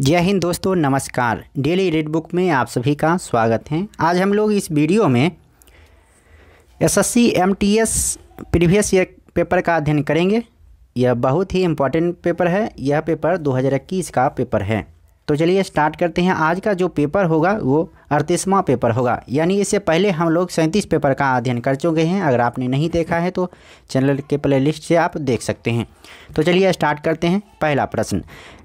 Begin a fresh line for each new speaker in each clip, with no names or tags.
जय हिंद दोस्तों नमस्कार डेली रेड बुक में आप सभी का स्वागत है आज हम लोग इस वीडियो में SSC MTS previous year paper का अध्ययन करेंगे यह बहुत ही इम्पोर्टेंट पेपर है यह पेपर 2021 का पेपर है तो चलिए स्टार्ट करते हैं आज का जो पेपर होगा वो अड़तीसवां पेपर होगा यानी इससे पहले हम लोग सैंतीस पेपर का अध्ययन कर चुके हैं अगर आपने नहीं देखा है तो चैनल के प्ले लिस्ट से आप देख सकते हैं तो चलिए स्टार्ट करते हैं पहला प्रश्न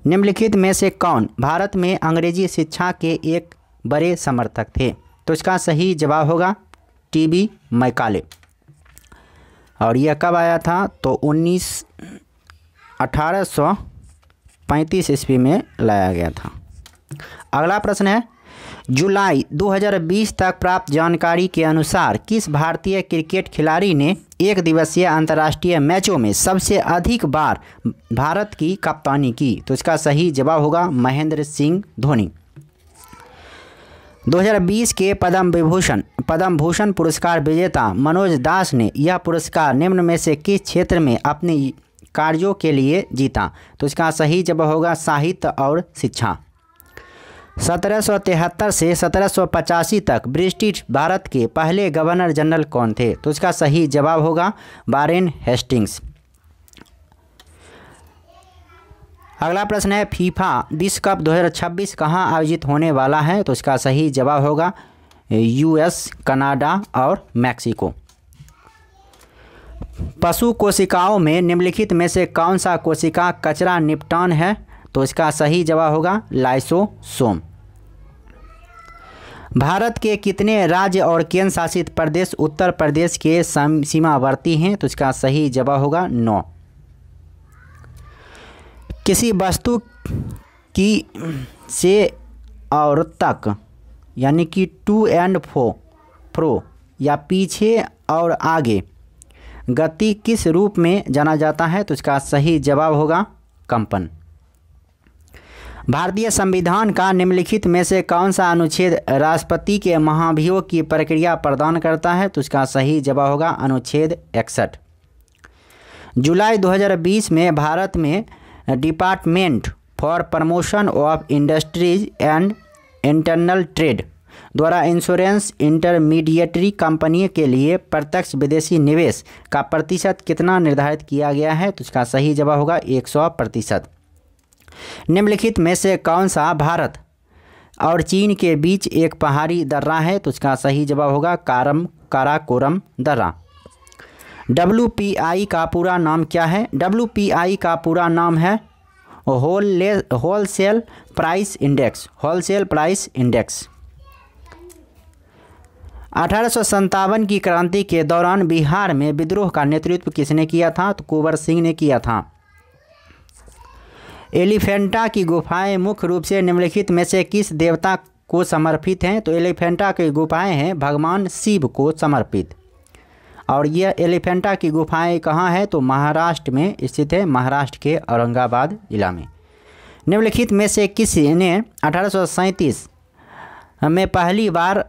निम्नलिखित में से कौन भारत में अंग्रेजी शिक्षा के एक बड़े समर्थक थे तो इसका सही जवाब होगा टी बी मैकाले और यह कब आया था तो उन्नीस अठारह पैंतीस ईस्वी में लाया गया था अगला प्रश्न है जुलाई 2020 तक प्राप्त जानकारी के अनुसार किस भारतीय क्रिकेट खिलाड़ी ने एक दिवसीय अंतर्राष्ट्रीय मैचों में सबसे अधिक बार भारत की कप्तानी की तो इसका सही जवाब होगा महेंद्र सिंह धोनी 2020 के पद्म विभूषण पद्म भूषण पुरस्कार विजेता मनोज दास ने यह पुरस्कार निम्न में से किस क्षेत्र में अपनी कार्यों के लिए जीता तो इसका सही जवाब होगा साहित्य और शिक्षा सत्रह से सत्रह तक ब्रिटिश भारत के पहले गवर्नर जनरल कौन थे तो इसका सही जवाब होगा बारेन हेस्टिंग्स अगला प्रश्न है फीफा विश्व कप 2026 कहाँ आयोजित होने वाला है तो इसका सही जवाब होगा यूएस कनाडा और मैक्सिको पशु कोशिकाओं में निम्नलिखित में से कौन सा कोशिका कचरा निपटान है तो इसका सही जवाब होगा लाइसोसोम भारत के कितने राज्य और केंद्र शासित प्रदेश उत्तर प्रदेश के सीमावर्ती हैं तो इसका सही जवाब होगा नौ किसी वस्तु की से और तक यानी कि टू एंड फो प्रो या पीछे और आगे गति किस रूप में जाना जाता है तो इसका सही जवाब होगा कंपन भारतीय संविधान का निम्नलिखित में से कौन सा अनुच्छेद राष्ट्रपति के महाभियोग की प्रक्रिया प्रदान करता है तो इसका सही जवाब होगा अनुच्छेद इकसठ जुलाई 2020 में भारत में department for promotion of industries and internal trade द्वारा इंश्योरेंस इंटरमीडिएटरी कंपनी के लिए प्रत्यक्ष विदेशी निवेश का प्रतिशत कितना निर्धारित किया गया है तो इसका सही जवाब होगा एक सौ प्रतिशत निम्नलिखित में से कौन सा भारत और चीन के बीच एक पहाड़ी दर्रा है तो इसका सही जवाब होगा कारम काराकोरम दर्रा आई का पूरा नाम क्या है आई का पूरा नाम है whole wholesale price index wholesale price index अठारह की क्रांति के दौरान बिहार में विद्रोह का नेतृत्व किसने किया था तो कुंवर सिंह ने किया था एलिफेंटा की गुफाएं मुख्य रूप से निम्नलिखित में से किस देवता को समर्पित हैं तो एलिफेंटा की गुफाएं हैं भगवान शिव को समर्पित और यह एलिफेंटा की गुफाएं कहाँ हैं तो महाराष्ट्र में स्थित है महाराष्ट्र के औरंगाबाद जिला में निम्नलिखित में से किसी ने अठारह में पहली बार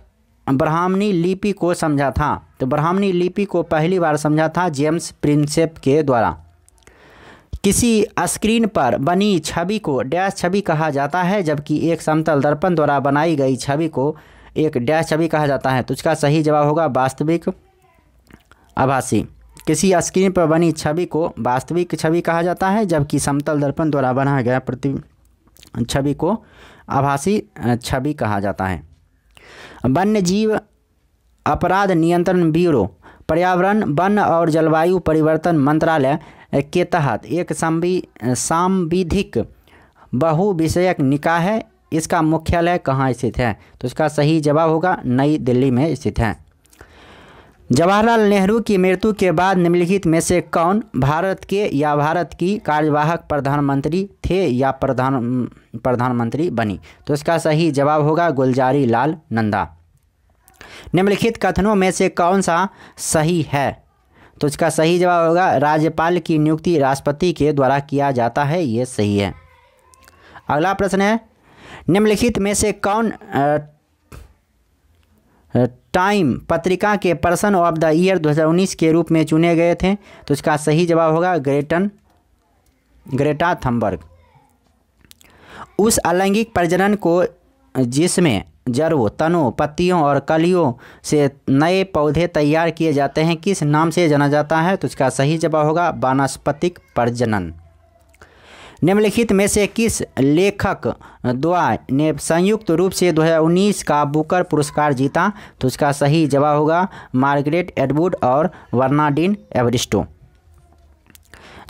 ब्राह्मणी लिपि को समझा था तो ब्राह्मणी लिपि को पहली बार समझा था जेम्स प्रिंसेप के द्वारा किसी स्क्रीन पर बनी छवि को डैश छवि कहा जाता है जबकि एक समतल दर्पण द्वारा बनाई गई छवि को एक डैश छवि कहा जाता है तो उसका सही जवाब होगा वास्तविक आभासी किसी स्क्रीन पर बनी छवि को वास्तविक छवि कहा जाता है जबकि समतल दर्पण द्वारा बनाया गया प्रति छवि को आभासी छवि कहा जाता है वन्य जीव अपराध नियंत्रण ब्यूरो पर्यावरण वन और जलवायु परिवर्तन मंत्रालय के तहत एक सांविधिक बहुविषयक निकाय है इसका मुख्यालय कहाँ स्थित है तो इसका सही जवाब होगा नई दिल्ली में स्थित है जवाहरलाल नेहरू की मृत्यु के बाद निम्नलिखित में से कौन भारत के या भारत की कार्यवाहक प्रधानमंत्री थे या प्रधान प्रधानमंत्री बनी तो इसका सही जवाब होगा गुलजारी लाल नंदा निम्नलिखित कथनों में से कौन सा सही है तो इसका सही जवाब होगा राज्यपाल की नियुक्ति राष्ट्रपति के द्वारा किया जाता है ये सही है अगला प्रश्न है निम्नलिखित में से कौन टाइम पत्रिका के पर्सन ऑफ द ईयर 2019 के रूप में चुने गए थे तो इसका सही जवाब होगा ग्रेटन ग्रेटा थम्बर्ग उस अलैंगिक प्रजनन को जिसमें जड़ों तनों पत्तियों और कलियों से नए पौधे तैयार किए जाते हैं किस नाम से जाना जाता है तो इसका सही जवाब होगा वानस्पतिक प्रजनन निम्नलिखित में से किस लेखक द्वा ने संयुक्त रूप से 2019 का बुकर पुरस्कार जीता तो इसका सही जवाब होगा मार्गरेट एडवुड और वर्नाडिन एवरिस्टो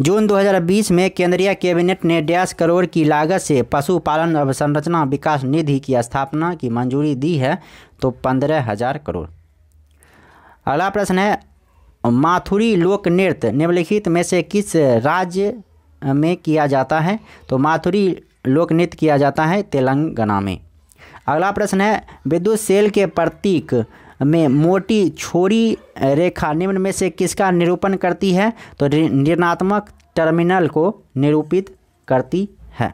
जून 2020 में केंद्रीय कैबिनेट ने डैश करोड़ की लागत से पशुपालन अवसंरचना विकास निधि की स्थापना की मंजूरी दी है तो पंद्रह हजार करोड़ अगला प्रश्न है माथुरी लोक नृत्य निम्नलिखित में से किस राज्य में किया जाता है तो माथुरी लोक नृत्य किया जाता है तेलंगाना में अगला प्रश्न है विद्युत सेल के प्रतीक में मोटी छोरी रेखा निम्न में से किसका निरूपण करती है तो निर्णात्मक टर्मिनल को निरूपित करती है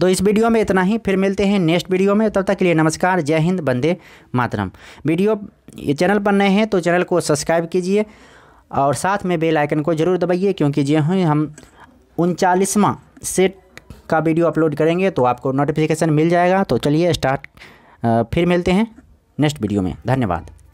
तो इस वीडियो में इतना ही फिर मिलते हैं नेक्स्ट वीडियो में तब तक के लिए नमस्कार जय हिंद बंदे मातरम वीडियो चैनल पर नए हैं तो चैनल को सब्सक्राइब कीजिए और साथ में बेल आइकन को ज़रूर दबाइए क्योंकि जो हम उनचालीसवा सेट का वीडियो अपलोड करेंगे तो आपको नोटिफिकेशन मिल जाएगा तो चलिए स्टार्ट फिर मिलते हैं नेक्स्ट वीडियो में धन्यवाद